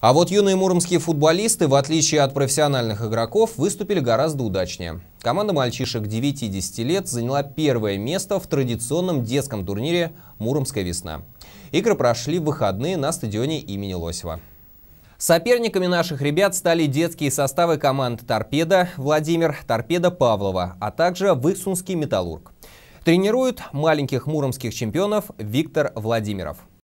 А вот юные муромские футболисты, в отличие от профессиональных игроков, выступили гораздо удачнее. Команда мальчишек 9-10 лет заняла первое место в традиционном детском турнире «Муромская весна». Игры прошли в выходные на стадионе имени Лосева. Соперниками наших ребят стали детские составы команд «Торпеда» Владимир, «Торпеда» Павлова, а также Выксунский металлург». Тренирует маленьких муромских чемпионов Виктор Владимиров.